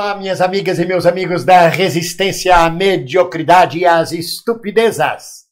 Olá, minhas amigas e meus amigos da resistência à mediocridade e às estupidezas.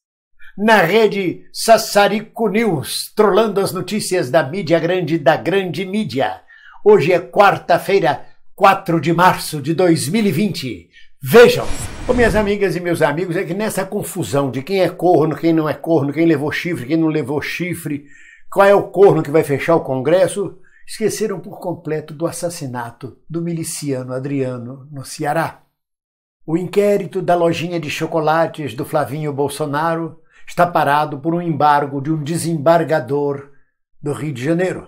Na rede Sassarico News, trolando as notícias da mídia grande da grande mídia. Hoje é quarta-feira, 4 de março de 2020. Vejam! Ô, minhas amigas e meus amigos, é que nessa confusão de quem é corno, quem não é corno, quem levou chifre, quem não levou chifre, qual é o corno que vai fechar o Congresso, esqueceram por completo do assassinato do miliciano Adriano no Ceará. O inquérito da lojinha de chocolates do Flavinho Bolsonaro está parado por um embargo de um desembargador do Rio de Janeiro.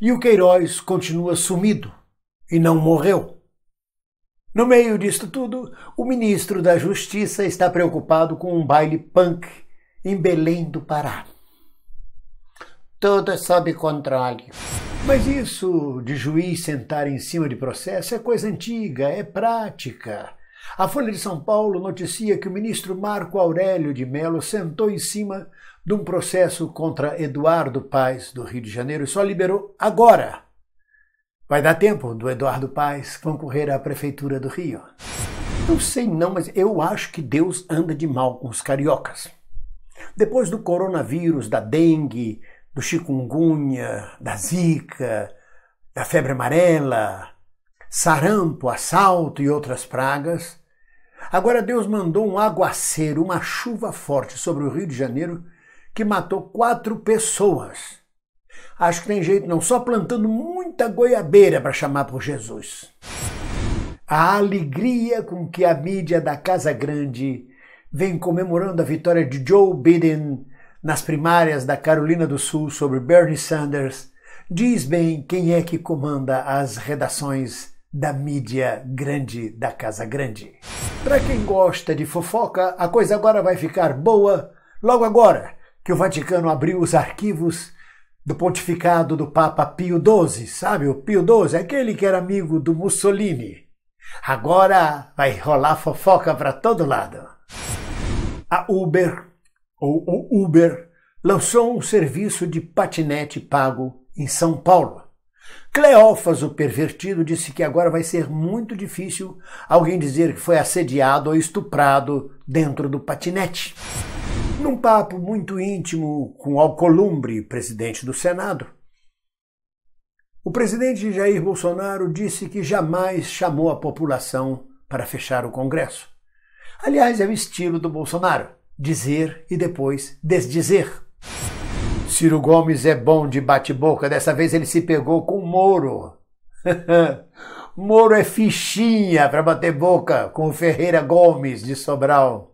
E o Queiroz continua sumido e não morreu. No meio disto tudo, o ministro da Justiça está preocupado com um baile punk em Belém do Pará. Tudo sob controle. Mas isso de juiz sentar em cima de processo é coisa antiga, é prática. A Folha de São Paulo noticia que o ministro Marco Aurélio de Mello sentou em cima de um processo contra Eduardo Paes do Rio de Janeiro e só liberou agora. Vai dar tempo do Eduardo Paes concorrer à prefeitura do Rio? Não sei não, mas eu acho que Deus anda de mal com os cariocas. Depois do coronavírus, da dengue, do chikungunya, da zika, da febre amarela, sarampo, assalto e outras pragas. Agora Deus mandou um aguaceiro, uma chuva forte sobre o Rio de Janeiro que matou quatro pessoas. Acho que tem jeito não, só plantando muita goiabeira para chamar por Jesus. A alegria com que a mídia da Casa Grande vem comemorando a vitória de Joe Biden nas primárias da Carolina do Sul sobre Bernie Sanders, diz bem quem é que comanda as redações da mídia grande da Casa Grande. Para quem gosta de fofoca, a coisa agora vai ficar boa logo agora que o Vaticano abriu os arquivos do pontificado do Papa Pio XII, sabe? O Pio XII, aquele que era amigo do Mussolini. Agora vai rolar fofoca para todo lado. A Uber ou o Uber, lançou um serviço de patinete pago em São Paulo. Cleófas, o pervertido, disse que agora vai ser muito difícil alguém dizer que foi assediado ou estuprado dentro do patinete. Num papo muito íntimo com Alcolumbre, presidente do Senado, o presidente Jair Bolsonaro disse que jamais chamou a população para fechar o Congresso. Aliás, é o estilo do Bolsonaro dizer e depois desdizer. Ciro Gomes é bom de bate-boca, dessa vez ele se pegou com Moro. Moro é fichinha para bater boca com o Ferreira Gomes de Sobral.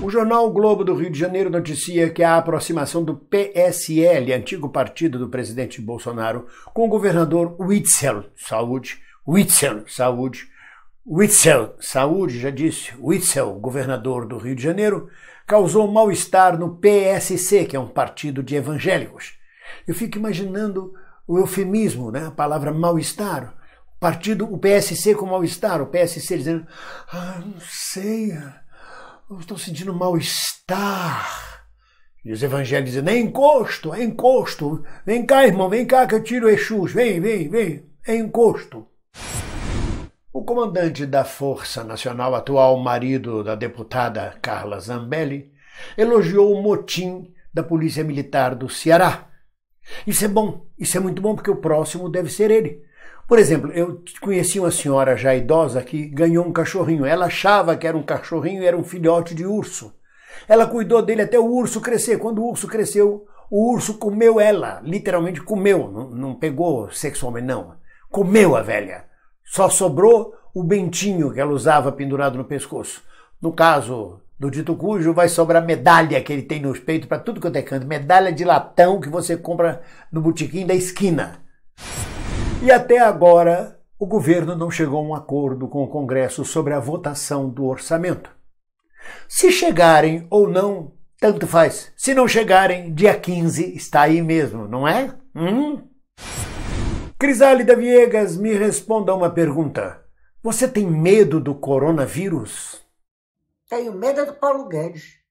O jornal o Globo do Rio de Janeiro noticia que a aproximação do PSL, antigo partido do presidente Bolsonaro, com o governador Witzel Saúde, Witzel Saúde, Witzel, saúde, já disse, Witzel, governador do Rio de Janeiro, causou mal-estar no PSC, que é um partido de evangélicos. Eu fico imaginando o eufemismo, né? a palavra mal-estar. O partido, o PSC com mal-estar, o PSC dizendo, ah, não sei, ah, eu estou sentindo mal-estar. E os evangélicos dizendo, é encosto, é encosto, vem cá, irmão, vem cá que eu tiro Exus, vem, vem, vem, é encosto. O comandante da Força Nacional, atual marido da deputada Carla Zambelli, elogiou o motim da Polícia Militar do Ceará. Isso é bom, isso é muito bom porque o próximo deve ser ele. Por exemplo, eu conheci uma senhora já idosa que ganhou um cachorrinho. Ela achava que era um cachorrinho e era um filhote de urso. Ela cuidou dele até o urso crescer. Quando o urso cresceu, o urso comeu ela, literalmente comeu, não, não pegou sexualmente, não. Comeu a velha. Só sobrou o bentinho que ela usava pendurado no pescoço. No caso do dito cujo, vai sobrar medalha que ele tem no peito para tudo quanto é canto. Medalha de latão que você compra no botequim da esquina. E até agora, o governo não chegou a um acordo com o Congresso sobre a votação do orçamento. Se chegarem ou não, tanto faz. Se não chegarem, dia 15 está aí mesmo, não é? Hum? Crisálida Viegas, me responda uma pergunta. Você tem medo do coronavírus? Tenho medo do Paulo Guedes.